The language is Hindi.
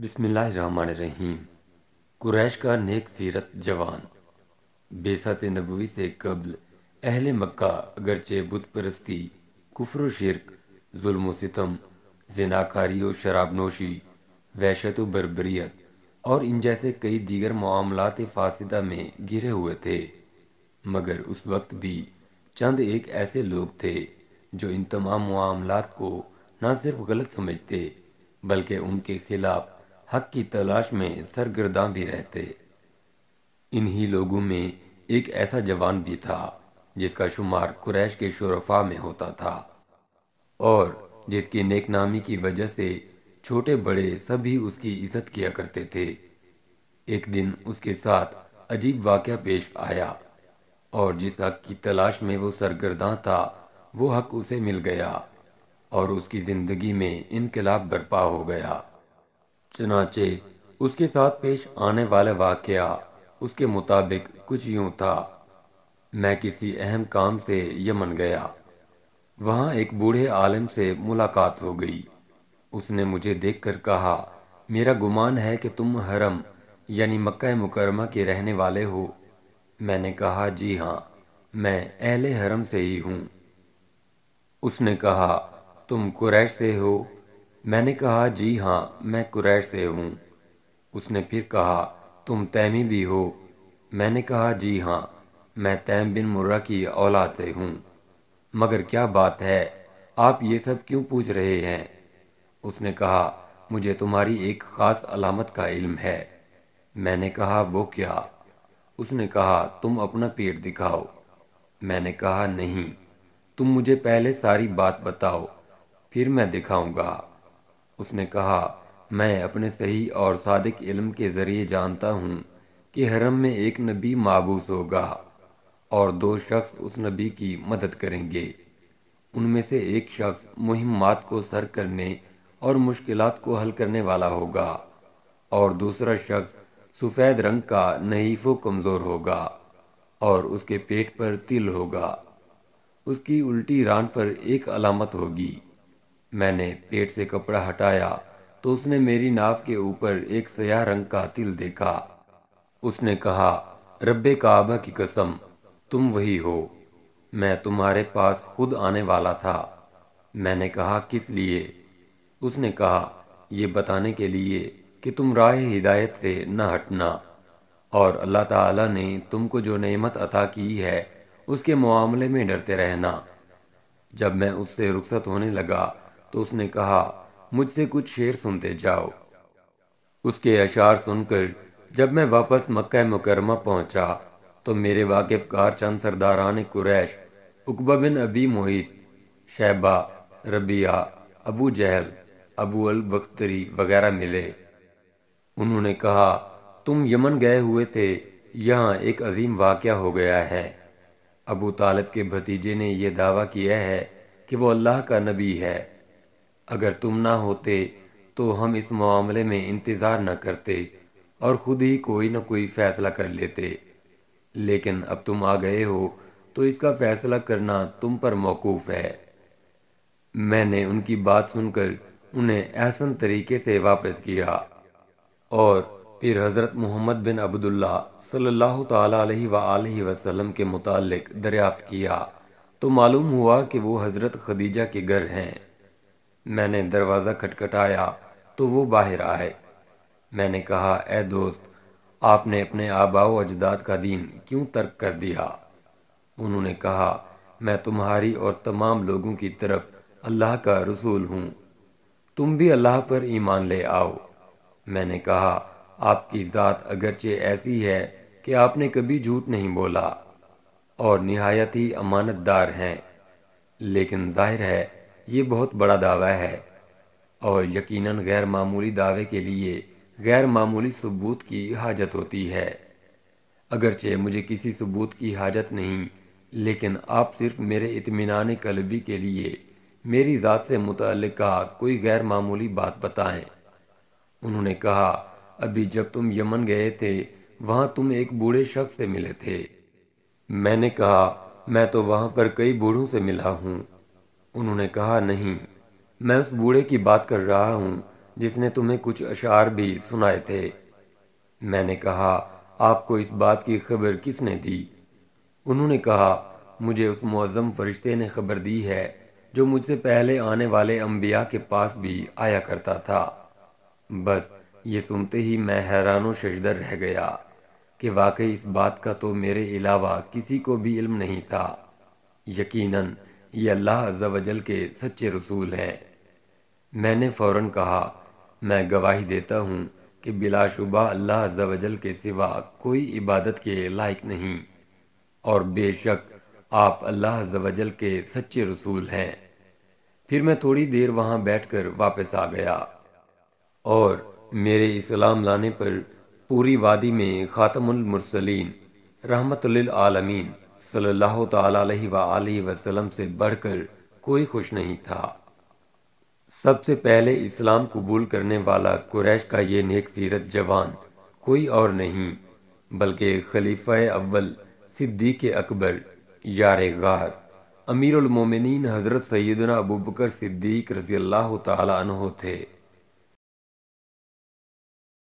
बिस्मिल्लाहिर्रहमानिर्रहीम कुरैश का नेक सीरत जवान बेसत नबवी से कबल अहल मक्का अगरचे बुत परस्ती कुफर शिरक जुल्म सितम जनाकारी शराब शराबनोशी वहशत बरबरीत और इन जैसे कई दीगर मामलात फासिदा में घिरे हुए थे मगर उस वक्त भी चंद एक ऐसे लोग थे जो इन तमाम मामलात को न सिर्फ गलत समझते बल्कि उनके खिलाफ हक की तलाश में सरगर्दां भी रहते इन्हीं लोगों में एक ऐसा जवान भी था जिसका शुमार कुरैश के शुरफा में होता था और जिसकी नेकनामी की वजह से छोटे बड़े सभी उसकी इज्जत किया करते थे एक दिन उसके साथ अजीब वाक्य पेश आया और जिस हक की तलाश में वो सरगर्दा था वो हक उसे मिल गया और उसकी जिंदगी में इनकलाब बर्पा हो गया चनाचे उसके साथ पेश आने वाले वाकया उसके मुताबिक कुछ यूं था मैं किसी अहम काम से यमन गया वहाँ एक बूढ़े आलम से मुलाकात हो गई उसने मुझे देखकर कहा मेरा गुमान है कि तुम हरम यानी मक्का मुकरमा के रहने वाले हो मैंने कहा जी हाँ मैं अहले हरम से ही हूँ उसने कहा तुम कुरैश से हो मैंने कहा जी हाँ मैं कुरैश से हूँ उसने फिर कहा तुम तैमी भी हो मैंने कहा जी हाँ मैं तैम बिन मुर्रा की औलाद से हूँ मगर क्या बात है आप ये सब क्यों पूछ रहे हैं उसने कहा मुझे तुम्हारी एक ख़ास अलामत का इल्म है मैंने कहा वो क्या उसने कहा तुम अपना पेट दिखाओ मैंने कहा नहीं तुम मुझे पहले सारी बात बताओ फिर मैं दिखाऊंगा उसने कहा मैं अपने सही और सादिक इल्म के ज़रिए जानता हूँ कि हरम में एक नबी मबूस होगा और दो शख्स उस नबी की मदद करेंगे उनमें से एक शख्स मुहिमात को सर करने और मुश्किल को हल करने वाला होगा और दूसरा शख्स सफ़ेद रंग का नहीफो कमज़ोर होगा और उसके पेट पर तिल होगा उसकी उल्टी रान पर एक अलामत होगी मैंने पेट से कपड़ा हटाया तो उसने मेरी नाव के ऊपर एक सयाह रंग का तिल देखा उसने कहा रब्बे काबा की कसम तुम वही हो मैं तुम्हारे पास खुद आने वाला था मैंने कहा किस लिए उसने कहा ये बताने के लिए कि तुम राह हिदायत से न हटना और अल्लाह ताला ने तुमको जो नेमत अता की है उसके मामले में डरते रहना जब मैं उससे रुखसत होने लगा तो उसने कहा मुझसे कुछ शेर सुनते जाओ उसके अशार सुनकर जब मैं वापस मक्का मुकरमा पहुंचा तो मेरे वाकिफ कार चंद सरदारान कुरैश उकबा बिन अबी मोहित शहबा रबिया अबू जहल अबू अल बख्तरी वगैरह मिले उन्होंने कहा तुम यमन गए हुए थे यहाँ एक अजीम वाक्य हो गया है अबू तालब के भतीजे ने यह दावा किया है कि वो अल्लाह का नबी है अगर तुम ना होते तो हम इस मामले में इंतज़ार न करते और खुद ही कोई न कोई फैसला कर लेते लेकिन अब तुम आ गए हो तो इसका फैसला करना तुम पर मौकूफ़ है मैंने उनकी बात सुनकर उन्हें एहसन तरीके से वापस किया और फिर हज़रत मोहम्मद बिन अब्दुल्ला सल्लल्लाहु अलैहि वसल्लम के मुतालिक दरियाफ्त किया तो मालूम हुआ कि वो हज़रत खदीजा के घर हैं मैंने दरवाज़ा खटखटाया तो वो बाहर आए मैंने कहा ए दोस्त आपने अपने आबाओ अजदाद का दीन क्यों तर्क कर दिया उन्होंने कहा मैं तुम्हारी और तमाम लोगों की तरफ अल्लाह का रसूल हूँ तुम भी अल्लाह पर ईमान ले आओ मैंने कहा आपकी ज़ात अगरचे ऐसी है कि आपने कभी झूठ नहीं बोला और नहायत ही अमानतदार हैं लेकिन जाहिर है ये बहुत बड़ा दावा है और यकीनन गैर मामूली दावे के लिए गैर मामूली सबूत की हाजत होती है अगरचे मुझे किसी सबूत की हाजत नहीं लेकिन आप सिर्फ मेरे इतमान कलबी के लिए मेरी ज़ात से मुतल कोई गैर मामूली बात बताएं उन्होंने कहा अभी जब तुम यमन गए थे वहाँ तुम एक बूढ़े शख्स से मिले थे मैंने कहा मैं तो वहाँ पर कई बूढ़ों से मिला हूँ उन्होंने कहा नहीं मैं उस बूढ़े की बात कर रहा हूँ जिसने तुम्हें कुछ अशार भी सुनाए थे मैंने कहा आपको इस बात की खबर किसने दी उन्होंने कहा मुझे उस मुआज़म फरिश्ते ने खबर दी है जो मुझसे पहले आने वाले अम्बिया के पास भी आया करता था बस ये सुनते ही मैं हैरानो शशदर रह गया कि वाकई इस बात का तो मेरे अलावा किसी को भी इल्म नहीं था यकीनन ये अल्लाह अज्जावजल के सच्चे रसूल हैं मैंने फौरन कहा मैं गवाही देता हूँ कि बिलाशुबा अल्लाह अज्जावजल के सिवा कोई इबादत के लायक नहीं और बेशक आप अल्लाह अज्जावजल के सच्चे रसूल हैं फिर मैं थोड़ी देर वहाँ बैठकर वापस आ गया और मेरे इस्लाम लाने पर पूरी वादी में ख़ातमुल मुरसलीन रहमतुल आलमीन सल्लल्लाहु अलैहि सल्ला वसल्लम से बढ़कर कोई खुश नहीं था सबसे पहले इस्लाम कबूल करने वाला कुरैश का ये नेक सीरत जवान कोई और नहीं बल्कि खलीफा अव्वल के अकबर यार गार अमीरमिन हज़रत सैदना अबू बकर सिद्दीक रजी थे